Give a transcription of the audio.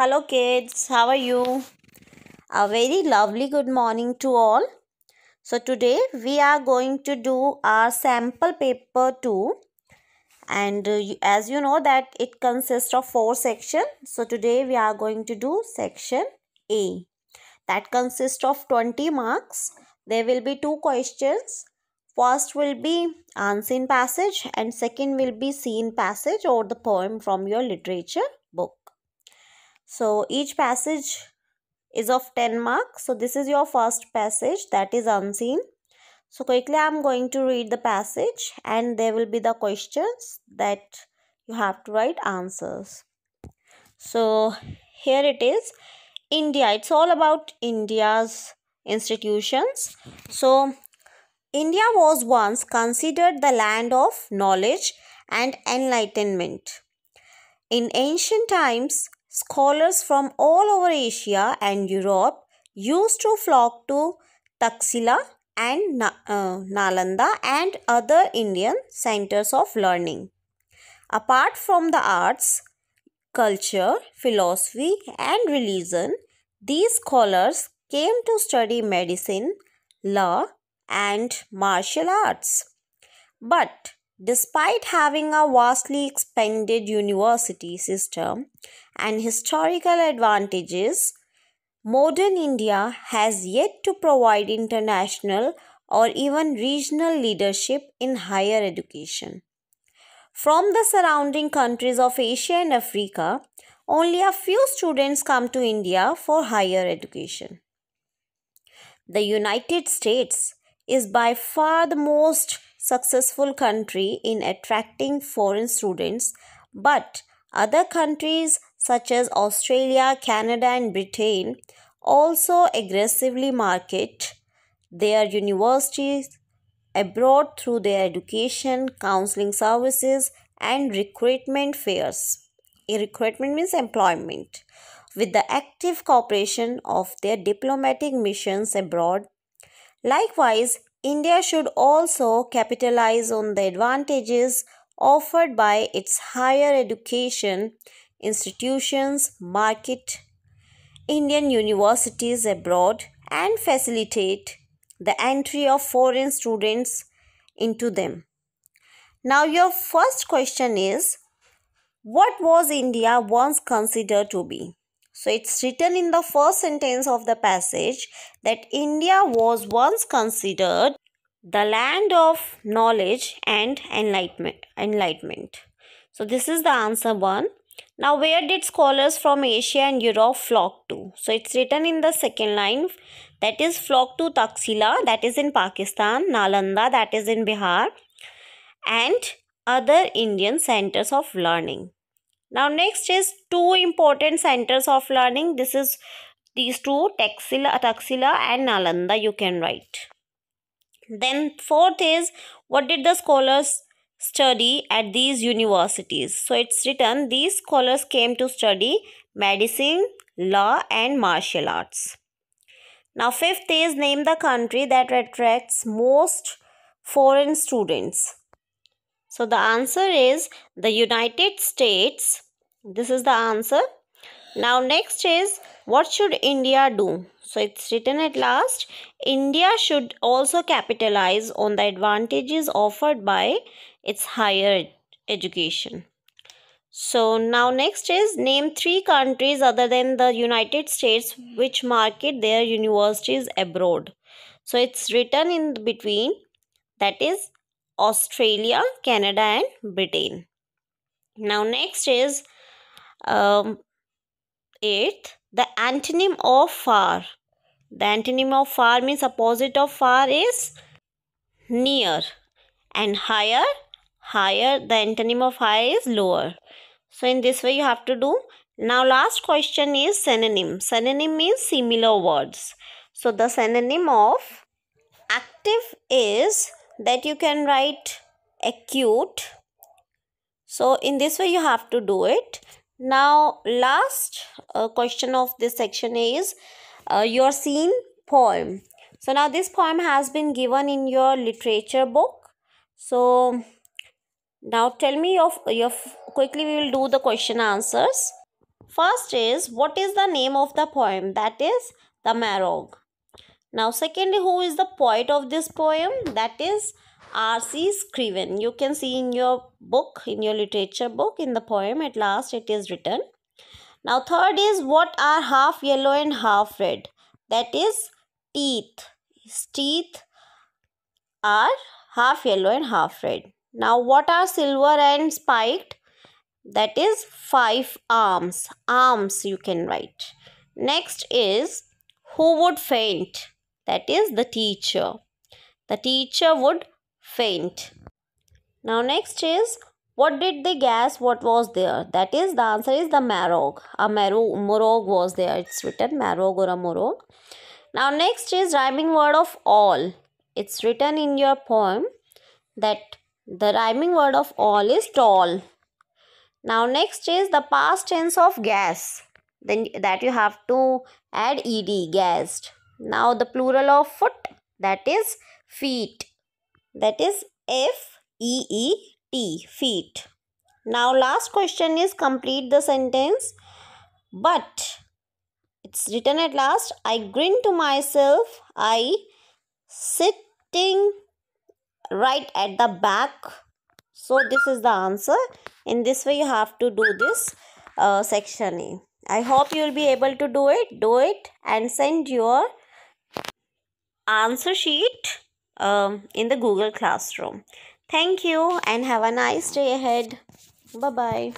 Hello, kids. How are you? A very lovely good morning to all. So, today we are going to do our sample paper 2. And uh, as you know that it consists of 4 sections. So, today we are going to do section A. That consists of 20 marks. There will be 2 questions. First will be unseen passage and second will be seen passage or the poem from your literature so each passage is of 10 marks. So this is your first passage that is unseen. So quickly I am going to read the passage and there will be the questions that you have to write answers. So here it is. India. It's all about India's institutions. So India was once considered the land of knowledge and enlightenment. In ancient times, Scholars from all over Asia and Europe used to flock to Taxila and Na uh, Nalanda and other Indian centers of learning. Apart from the arts, culture, philosophy, and religion, these scholars came to study medicine, law, and martial arts. But Despite having a vastly expanded university system and historical advantages, modern India has yet to provide international or even regional leadership in higher education. From the surrounding countries of Asia and Africa, only a few students come to India for higher education. The United States is by far the most successful country in attracting foreign students, but other countries such as Australia, Canada, and Britain also aggressively market their universities abroad through their education, counseling services, and recruitment fairs. Eh, recruitment means employment. With the active cooperation of their diplomatic missions abroad. Likewise, India should also capitalize on the advantages offered by its higher education institutions, market Indian universities abroad, and facilitate the entry of foreign students into them. Now, your first question is What was India once considered to be? So it's written in the first sentence of the passage that India was once considered the land of knowledge and enlightenment. enlightenment. So this is the answer one. Now where did scholars from Asia and Europe flock to? So it's written in the second line that is flock to Taxila that is in Pakistan, Nalanda that is in Bihar and other Indian centers of learning now next is two important centers of learning this is these two taxila taxila and nalanda you can write then fourth is what did the scholars study at these universities so it's written these scholars came to study medicine law and martial arts now fifth is name the country that attracts most foreign students so the answer is the United States. This is the answer. Now next is what should India do? So it's written at last. India should also capitalize on the advantages offered by its higher education. So now next is name three countries other than the United States which market their universities abroad. So it's written in between that is Australia, Canada, and Britain. Now, next is um, eighth, the antonym of far. The antonym of far means opposite of far is near, and higher, higher, the antonym of high is lower. So, in this way, you have to do. Now, last question is synonym. Synonym means similar words. So, the synonym of active is that you can write acute so in this way you have to do it now last uh, question of this section is uh, your scene poem so now this poem has been given in your literature book so now tell me of your quickly we will do the question answers first is what is the name of the poem that is the marog now secondly, who is the poet of this poem? That is R.C. Scriven. You can see in your book, in your literature book, in the poem at last it is written. Now third is what are half yellow and half red? That is teeth. His teeth are half yellow and half red. Now what are silver and spiked? That is five arms. Arms you can write. Next is who would faint? that is the teacher. The teacher would faint. Now next is what did they guess what was there? That is the answer is the marog. A marog, morog was there. It's written marog or a morog. Now next is rhyming word of all. It's written in your poem that the rhyming word of all is tall. Now next is the past tense of gas. Then that you have to add ed, gassed. Now the plural of foot that is feet. That is F E E T feet. Now last question is complete the sentence. But it's written at last. I grin to myself. I sitting right at the back. So this is the answer. In this way you have to do this uh, section A. I hope you will be able to do it. Do it and send your answer sheet um, in the Google Classroom. Thank you and have a nice day ahead. Bye bye.